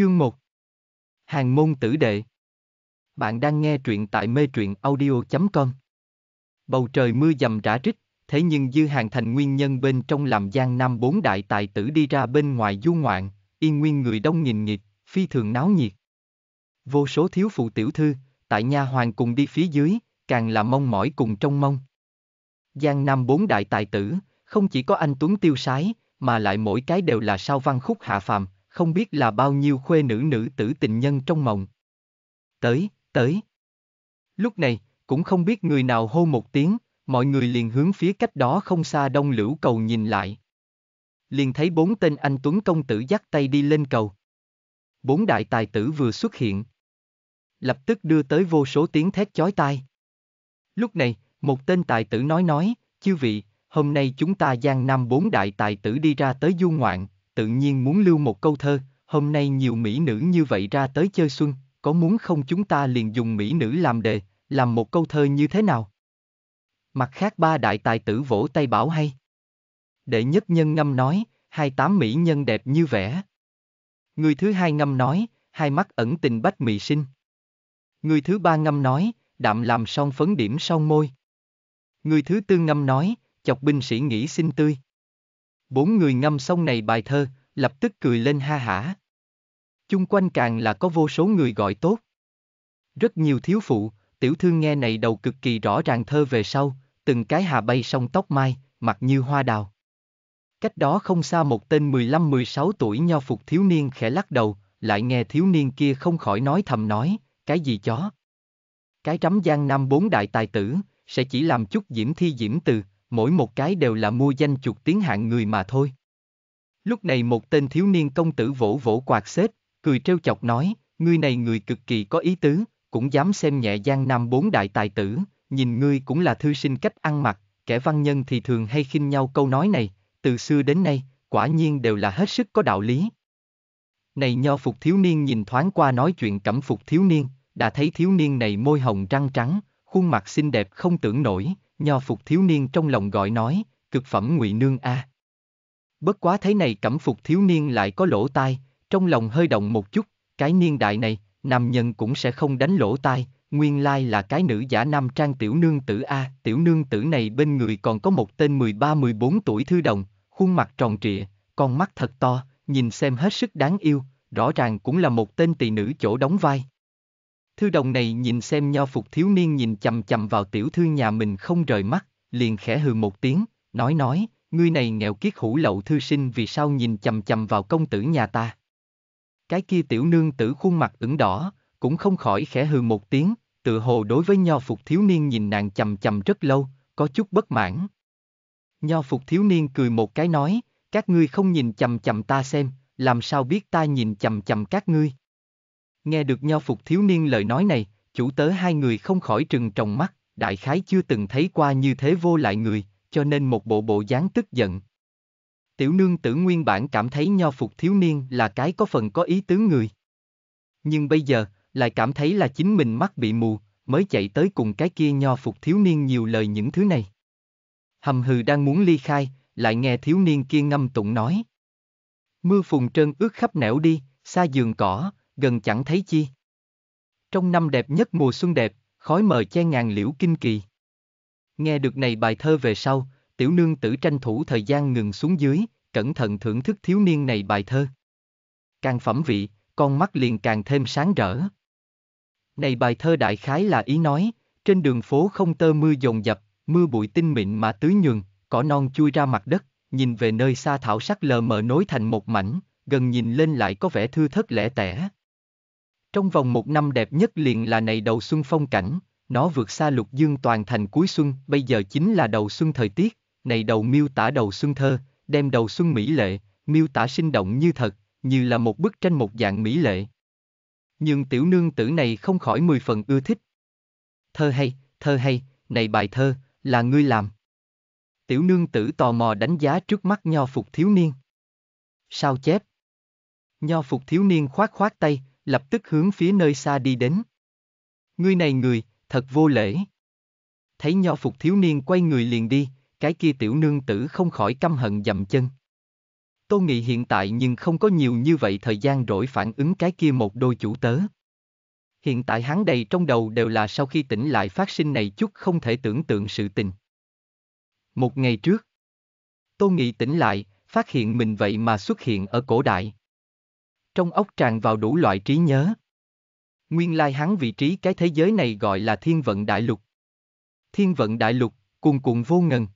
Chương 1 Hàng môn tử đệ Bạn đang nghe truyện tại mê truyện audio.com Bầu trời mưa dầm rã rít, thế nhưng dư hàng thành nguyên nhân bên trong làm giang nam bốn đại tài tử đi ra bên ngoài du ngoạn, yên nguyên người đông nghìn nghịt, phi thường náo nhiệt. Vô số thiếu phụ tiểu thư, tại nha hoàng cùng đi phía dưới, càng là mong mỏi cùng trong mong. Giang nam bốn đại tài tử, không chỉ có anh Tuấn tiêu sái, mà lại mỗi cái đều là sao văn khúc hạ phàm, không biết là bao nhiêu khuê nữ nữ tử tình nhân trong mộng. Tới, tới. Lúc này, cũng không biết người nào hô một tiếng, mọi người liền hướng phía cách đó không xa đông lửu cầu nhìn lại. Liền thấy bốn tên anh Tuấn công tử dắt tay đi lên cầu. Bốn đại tài tử vừa xuất hiện. Lập tức đưa tới vô số tiếng thét chói tai. Lúc này, một tên tài tử nói nói, chư vị, hôm nay chúng ta giang nam bốn đại tài tử đi ra tới du ngoạn, tự nhiên muốn lưu một câu thơ, hôm nay nhiều mỹ nữ như vậy ra tới chơi xuân, có muốn không chúng ta liền dùng mỹ nữ làm đề, làm một câu thơ như thế nào? Mặt khác ba đại tài tử vỗ tay bảo hay. Đệ nhất nhân ngâm nói, hai tám mỹ nhân đẹp như vẽ. Người thứ hai ngâm nói, hai mắt ẩn tình bách mị sinh. Người thứ ba ngâm nói, đạm làm son phấn điểm son môi. Người thứ tư ngâm nói, chọc binh sĩ nghĩ xinh tươi. Bốn người ngâm xong này bài thơ, lập tức cười lên ha hả. Chung quanh càng là có vô số người gọi tốt. Rất nhiều thiếu phụ, tiểu thư nghe này đầu cực kỳ rõ ràng thơ về sau, từng cái hà bay song tóc mai, mặt như hoa đào. Cách đó không xa một tên 15-16 tuổi nho phục thiếu niên khẽ lắc đầu, lại nghe thiếu niên kia không khỏi nói thầm nói, cái gì chó. Cái trắm giang nam bốn đại tài tử, sẽ chỉ làm chút diễm thi diễm từ, mỗi một cái đều là mua danh chuột tiếng hạng người mà thôi. Lúc này một tên thiếu niên công tử vỗ vỗ quạt xếp, cười trêu chọc nói, ngươi này người cực kỳ có ý tứ, cũng dám xem nhẹ giang nam bốn đại tài tử, nhìn ngươi cũng là thư sinh cách ăn mặc, kẻ văn nhân thì thường hay khinh nhau câu nói này, từ xưa đến nay, quả nhiên đều là hết sức có đạo lý. Này nho phục thiếu niên nhìn thoáng qua nói chuyện cẩm phục thiếu niên, đã thấy thiếu niên này môi hồng răng trắng, khuôn mặt xinh đẹp không tưởng nổi, Nho phục thiếu niên trong lòng gọi nói, cực phẩm ngụy nương a. À. Bất quá thấy này cẩm phục thiếu niên lại có lỗ tai, trong lòng hơi động một chút, cái niên đại này, nam nhân cũng sẽ không đánh lỗ tai, nguyên lai là cái nữ giả nam trang tiểu nương tử A, tiểu nương tử này bên người còn có một tên 13-14 tuổi thư đồng, khuôn mặt tròn trịa, con mắt thật to, nhìn xem hết sức đáng yêu, rõ ràng cũng là một tên tỳ nữ chỗ đóng vai. Thư đồng này nhìn xem nho phục thiếu niên nhìn chầm chầm vào tiểu thư nhà mình không rời mắt, liền khẽ hừ một tiếng, nói nói, ngươi này nghèo kiết hủ lậu thư sinh vì sao nhìn chầm chầm vào công tử nhà ta. Cái kia tiểu nương tử khuôn mặt ửng đỏ, cũng không khỏi khẽ hừ một tiếng, tự hồ đối với nho phục thiếu niên nhìn nàng chầm chầm rất lâu, có chút bất mãn. Nho phục thiếu niên cười một cái nói, các ngươi không nhìn chầm chầm ta xem, làm sao biết ta nhìn chầm chầm các ngươi. Nghe được nho phục thiếu niên lời nói này, chủ tớ hai người không khỏi trừng tròng mắt, đại khái chưa từng thấy qua như thế vô lại người, cho nên một bộ bộ dáng tức giận. Tiểu nương tử nguyên bản cảm thấy nho phục thiếu niên là cái có phần có ý tứ người. Nhưng bây giờ, lại cảm thấy là chính mình mắt bị mù, mới chạy tới cùng cái kia nho phục thiếu niên nhiều lời những thứ này. Hầm hừ đang muốn ly khai, lại nghe thiếu niên kia ngâm tụng nói. Mưa phùng trơn ướt khắp nẻo đi, xa giường cỏ, gần chẳng thấy chi. Trong năm đẹp nhất mùa xuân đẹp, khói mờ che ngàn liễu kinh kỳ. Nghe được này bài thơ về sau, tiểu nương tử tranh thủ thời gian ngừng xuống dưới, cẩn thận thưởng thức thiếu niên này bài thơ. Càng phẩm vị, con mắt liền càng thêm sáng rỡ. Này bài thơ đại khái là ý nói, trên đường phố không tơ mưa dồn dập, mưa bụi tinh mịn mà tưới nhường, cỏ non chui ra mặt đất, nhìn về nơi xa thảo sắc lờ mờ nối thành một mảnh, gần nhìn lên lại có vẻ thư thất lẻ tẻ. Trong vòng một năm đẹp nhất liền là này đầu xuân phong cảnh, nó vượt xa lục dương toàn thành cuối xuân, bây giờ chính là đầu xuân thời tiết, này đầu miêu tả đầu xuân thơ, đem đầu xuân mỹ lệ, miêu tả sinh động như thật, như là một bức tranh một dạng mỹ lệ. Nhưng tiểu nương tử này không khỏi mười phần ưa thích. Thơ hay, thơ hay, này bài thơ, là ngươi làm. Tiểu nương tử tò mò đánh giá trước mắt nho phục thiếu niên. Sao chép? Nho phục thiếu niên khoát khoát tay, lập tức hướng phía nơi xa đi đến. Ngươi này người, thật vô lễ. Thấy nho phục thiếu niên quay người liền đi, cái kia tiểu nương tử không khỏi căm hận dậm chân. Tô Nghị hiện tại nhưng không có nhiều như vậy thời gian rỗi phản ứng cái kia một đôi chủ tớ. Hiện tại hắn đầy trong đầu đều là sau khi tỉnh lại phát sinh này chút không thể tưởng tượng sự tình. Một ngày trước, Tô Nghị tỉnh lại, phát hiện mình vậy mà xuất hiện ở cổ đại trong óc tràn vào đủ loại trí nhớ. Nguyên lai hắn vị trí cái thế giới này gọi là thiên vận đại lục. Thiên vận đại lục, cuồn cuộn vô ngần.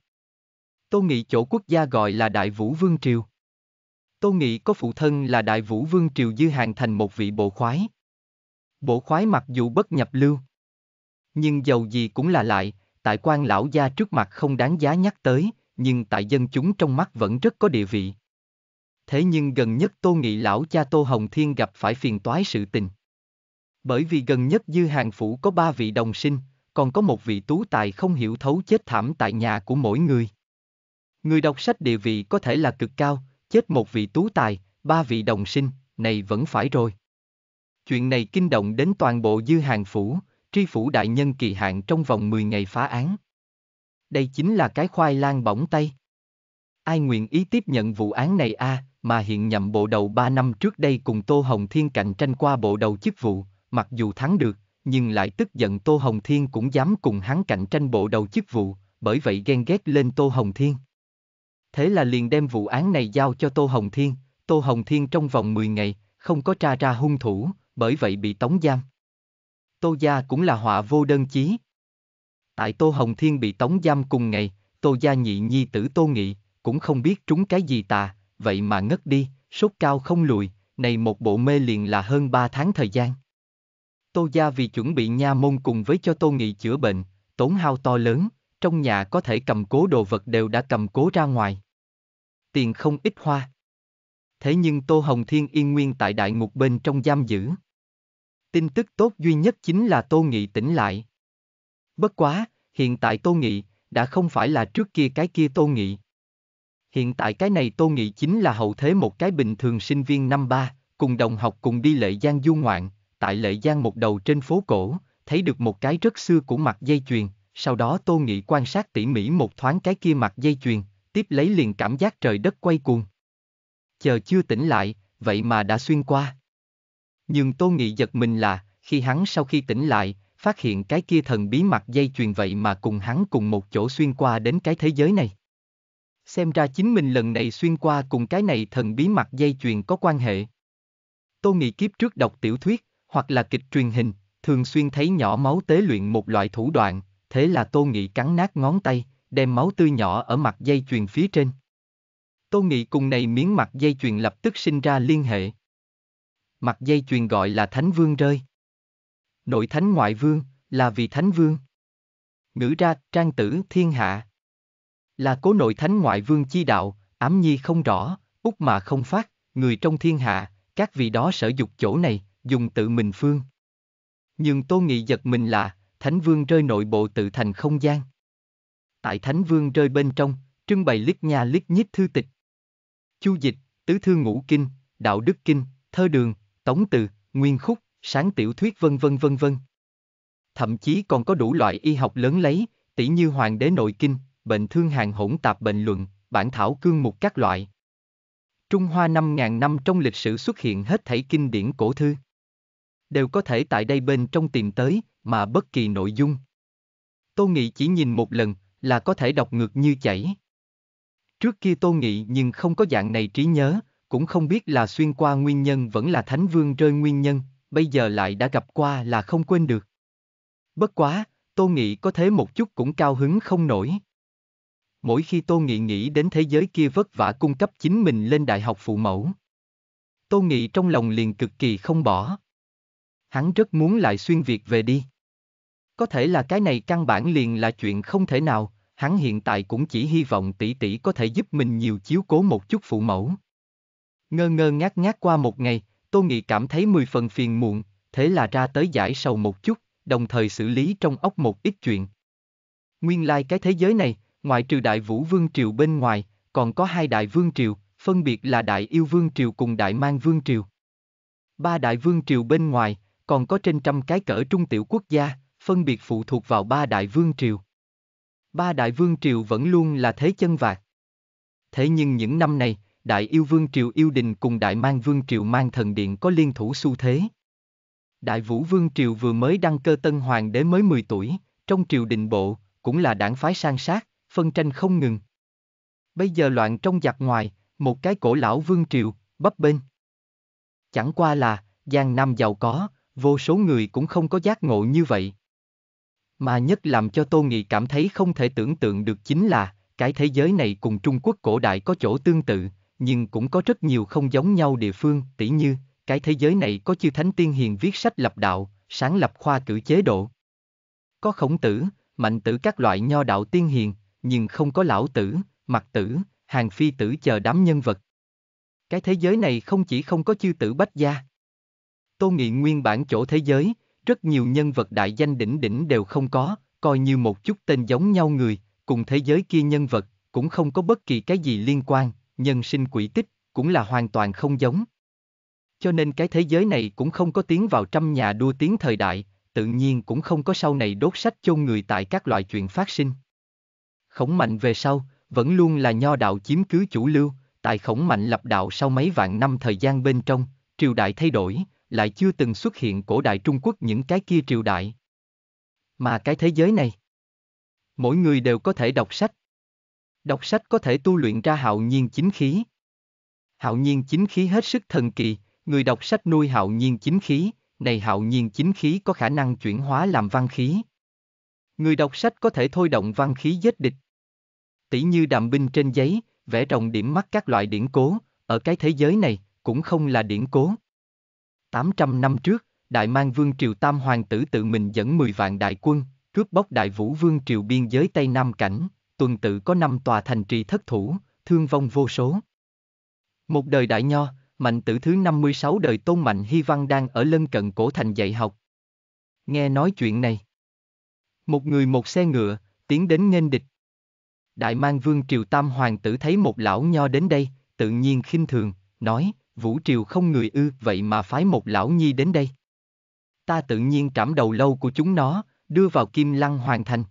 Tô Nghị chỗ quốc gia gọi là Đại Vũ Vương Triều. Tô Nghị có phụ thân là Đại Vũ Vương Triều Dư Hàng thành một vị bộ khoái. Bộ khoái mặc dù bất nhập lưu, nhưng giàu gì cũng là lại, tại quan lão gia trước mặt không đáng giá nhắc tới, nhưng tại dân chúng trong mắt vẫn rất có địa vị thế nhưng gần nhất Tô Nghị lão cha Tô Hồng Thiên gặp phải phiền toái sự tình. Bởi vì gần nhất Dư Hàng Phủ có ba vị đồng sinh, còn có một vị tú tài không hiểu thấu chết thảm tại nhà của mỗi người. Người đọc sách địa vị có thể là cực cao, chết một vị tú tài, ba vị đồng sinh, này vẫn phải rồi. Chuyện này kinh động đến toàn bộ Dư Hàng Phủ, tri phủ đại nhân kỳ hạn trong vòng 10 ngày phá án. Đây chính là cái khoai lang bỏng tay. Ai nguyện ý tiếp nhận vụ án này a à, mà hiện nhậm bộ đầu 3 năm trước đây cùng Tô Hồng Thiên cạnh tranh qua bộ đầu chức vụ, mặc dù thắng được, nhưng lại tức giận Tô Hồng Thiên cũng dám cùng hắn cạnh tranh bộ đầu chức vụ, bởi vậy ghen ghét lên Tô Hồng Thiên. Thế là liền đem vụ án này giao cho Tô Hồng Thiên, Tô Hồng Thiên trong vòng 10 ngày, không có tra ra hung thủ, bởi vậy bị tống giam. Tô Gia cũng là họa vô đơn chí. Tại Tô Hồng Thiên bị tống giam cùng ngày, Tô Gia nhị nhi tử Tô Nghị, cũng không biết trúng cái gì tà, vậy mà ngất đi, sốt cao không lùi, này một bộ mê liền là hơn 3 tháng thời gian. Tô gia vì chuẩn bị nha môn cùng với cho Tô Nghị chữa bệnh, tốn hao to lớn, trong nhà có thể cầm cố đồ vật đều đã cầm cố ra ngoài. Tiền không ít hoa. Thế nhưng Tô Hồng Thiên yên nguyên tại đại ngục bên trong giam giữ. Tin tức tốt duy nhất chính là Tô Nghị tỉnh lại. Bất quá, hiện tại Tô Nghị, đã không phải là trước kia cái kia Tô Nghị. Hiện tại cái này Tô Nghị chính là hậu thế một cái bình thường sinh viên năm ba, cùng đồng học cùng đi Lệ Giang du ngoạn, tại Lệ Giang một đầu trên phố cổ, thấy được một cái rất xưa của mặt dây chuyền, sau đó Tô Nghị quan sát tỉ mỉ một thoáng cái kia mặt dây chuyền, tiếp lấy liền cảm giác trời đất quay cuồng. Chờ chưa tỉnh lại, vậy mà đã xuyên qua. Nhưng Tô Nghị giật mình là, khi hắn sau khi tỉnh lại, phát hiện cái kia thần bí mặt dây chuyền vậy mà cùng hắn cùng một chỗ xuyên qua đến cái thế giới này. Xem ra chính mình lần này xuyên qua cùng cái này thần bí mặt dây chuyền có quan hệ. Tô Nghị kiếp trước đọc tiểu thuyết, hoặc là kịch truyền hình, thường xuyên thấy nhỏ máu tế luyện một loại thủ đoạn, thế là Tô Nghị cắn nát ngón tay, đem máu tươi nhỏ ở mặt dây chuyền phía trên. Tô Nghị cùng này miếng mặt dây chuyền lập tức sinh ra liên hệ. Mặt dây chuyền gọi là Thánh Vương rơi. Nội Thánh Ngoại Vương, là vì Thánh Vương. Ngữ ra, trang tử, thiên hạ. Là cố nội thánh ngoại vương chi đạo, ám nhi không rõ, út mà không phát, người trong thiên hạ, các vị đó sở dục chỗ này, dùng tự mình phương. Nhưng Tô Nghị giật mình là, Thánh Vương rơi nội bộ tự thành không gian. Tại Thánh Vương rơi bên trong, trưng bày lít nha lít nhít thư tịch. Chu dịch, tứ thư ngũ kinh, đạo đức kinh, thơ đường, tống từ, nguyên khúc, sáng tiểu thuyết vân vân vân vân. Thậm chí còn có đủ loại y học lớn lấy, tỷ như hoàng đế nội kinh, bệnh thương hàng hỗn tạp bệnh luận, bản thảo cương mục các loại. Trung Hoa 5.000 năm trong lịch sử xuất hiện hết thảy kinh điển cổ thư. Đều có thể tại đây bên trong tìm tới, mà bất kỳ nội dung. Tô Nghị chỉ nhìn một lần, là có thể đọc ngược như chảy. Trước kia Tô Nghị nhưng không có dạng này trí nhớ, cũng không biết là xuyên qua nguyên nhân vẫn là thánh vương rơi nguyên nhân, bây giờ lại đã gặp qua là không quên được. Bất quá, Tô Nghị có thế một chút cũng cao hứng không nổi mỗi khi Tô Nghị nghĩ đến thế giới kia vất vả cung cấp chính mình lên đại học phụ mẫu. Tô Nghị trong lòng liền cực kỳ không bỏ. Hắn rất muốn lại xuyên Việt về đi. Có thể là cái này căn bản liền là chuyện không thể nào, hắn hiện tại cũng chỉ hy vọng tỷ tỷ có thể giúp mình nhiều chiếu cố một chút phụ mẫu. Ngơ ngơ ngác ngác qua một ngày, Tô Nghị cảm thấy mười phần phiền muộn, thế là ra tới giải sầu một chút, đồng thời xử lý trong óc một ít chuyện. Nguyên lai like cái thế giới này, ngoại trừ đại vũ vương triều bên ngoài, còn có hai đại vương triều, phân biệt là đại yêu vương triều cùng đại mang vương triều. Ba đại vương triều bên ngoài, còn có trên trăm cái cỡ trung tiểu quốc gia, phân biệt phụ thuộc vào ba đại vương triều. Ba đại vương triều vẫn luôn là thế chân vạc. Thế nhưng những năm này, đại yêu vương triều yêu đình cùng đại mang vương triều mang thần điện có liên thủ xu thế. Đại vũ vương triều vừa mới đăng cơ tân hoàng đế mới 10 tuổi, trong triều đình bộ, cũng là đảng phái sang sát, phân tranh không ngừng. Bây giờ loạn trong giặc ngoài, một cái cổ lão vương triều, bấp bên. Chẳng qua là, Giang Nam giàu có, vô số người cũng không có giác ngộ như vậy. Mà nhất làm cho Tô Nghị cảm thấy không thể tưởng tượng được chính là, cái thế giới này cùng Trung Quốc cổ đại có chỗ tương tự, nhưng cũng có rất nhiều không giống nhau địa phương, tỉ như, cái thế giới này có chư thánh tiên hiền viết sách lập đạo, sáng lập khoa cử chế độ. Có khổng tử, mạnh tử các loại nho đạo tiên hiền, nhưng không có lão tử, mặt tử, hàng phi tử chờ đám nhân vật. Cái thế giới này không chỉ không có chư tử bách gia. Tô Nghị nguyên bản chỗ thế giới, rất nhiều nhân vật đại danh đỉnh đỉnh đều không có, coi như một chút tên giống nhau người, cùng thế giới kia nhân vật, cũng không có bất kỳ cái gì liên quan, nhân sinh quỷ tích, cũng là hoàn toàn không giống. Cho nên cái thế giới này cũng không có tiến vào trăm nhà đua tiếng thời đại, tự nhiên cũng không có sau này đốt sách chôn người tại các loại chuyện phát sinh. Khổng Mạnh về sau, vẫn luôn là nho đạo chiếm cứ chủ lưu, tại Khổng Mạnh lập đạo sau mấy vạn năm thời gian bên trong, triều đại thay đổi, lại chưa từng xuất hiện cổ đại Trung Quốc những cái kia triều đại. Mà cái thế giới này, mỗi người đều có thể đọc sách. Đọc sách có thể tu luyện ra hạo nhiên chính khí. Hạo nhiên chính khí hết sức thần kỳ, người đọc sách nuôi hạo nhiên chính khí, này hạo nhiên chính khí có khả năng chuyển hóa làm văn khí. Người đọc sách có thể thôi động văn khí giết địch tỉ như đạm binh trên giấy, vẽ rồng điểm mắt các loại điển cố, ở cái thế giới này, cũng không là điển cố. 800 năm trước, Đại Mang Vương Triều Tam Hoàng tử tự mình dẫn 10 vạn đại quân, cướp bóc Đại Vũ Vương Triều biên giới Tây Nam Cảnh, tuần tự có năm tòa thành trì thất thủ, thương vong vô số. Một đời đại nho, mạnh tử thứ 56 đời Tôn Mạnh Hy Văn đang ở lân cận cổ thành dạy học. Nghe nói chuyện này. Một người một xe ngựa, tiến đến nghênh địch. Đại Mang Vương Triều Tam Hoàng tử thấy một lão nho đến đây, tự nhiên khinh thường, nói, Vũ Triều không người ư, vậy mà phái một lão nhi đến đây. Ta tự nhiên trảm đầu lâu của chúng nó, đưa vào Kim Lăng hoàn Thành.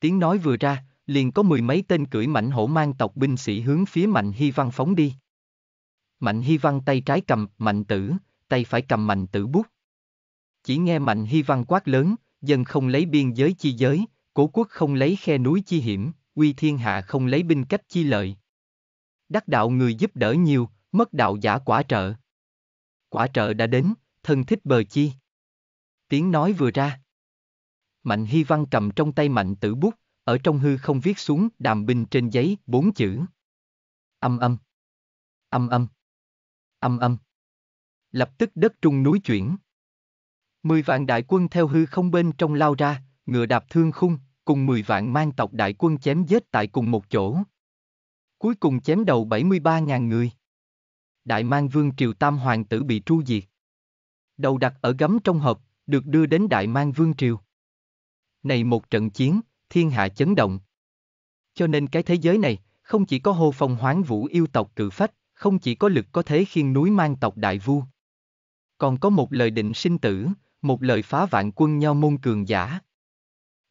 Tiếng nói vừa ra, liền có mười mấy tên cưỡi mạnh hổ mang tộc binh sĩ hướng phía Mạnh Hy Văn phóng đi. Mạnh Hy Văn tay trái cầm Mạnh Tử, tay phải cầm Mạnh Tử bút. Chỉ nghe Mạnh Hy Văn quát lớn, dân không lấy biên giới chi giới, cố quốc không lấy khe núi chi hiểm, quy thiên hạ không lấy binh cách chi lợi. Đắc đạo người giúp đỡ nhiều, mất đạo giả quả trợ. Quả trợ đã đến, thân thích bờ chi. Tiếng nói vừa ra. Mạnh Hy Văn cầm trong tay Mạnh Tử bút, ở trong hư không viết xuống đàm binh trên giấy bốn chữ. Âm âm. Âm âm. Âm âm. Lập tức đất trung núi chuyển. Mười vạn đại quân theo hư không bên trong lao ra, ngựa đạp thương khung, cùng 10 vạn mang tộc đại quân chém giết tại cùng một chỗ. Cuối cùng chém đầu 73.000 người. Đại mang vương triều tam hoàng tử bị tru diệt. Đầu đặt ở gấm trong hộp, được đưa đến đại mang vương triều. Này một trận chiến, thiên hạ chấn động. Cho nên cái thế giới này, không chỉ có hô phong hoáng vũ yêu tộc cự phách, không chỉ có lực có thế khiên núi mang tộc đại vua, Còn có một lời định sinh tử, một lời phá vạn quân nho môn cường giả.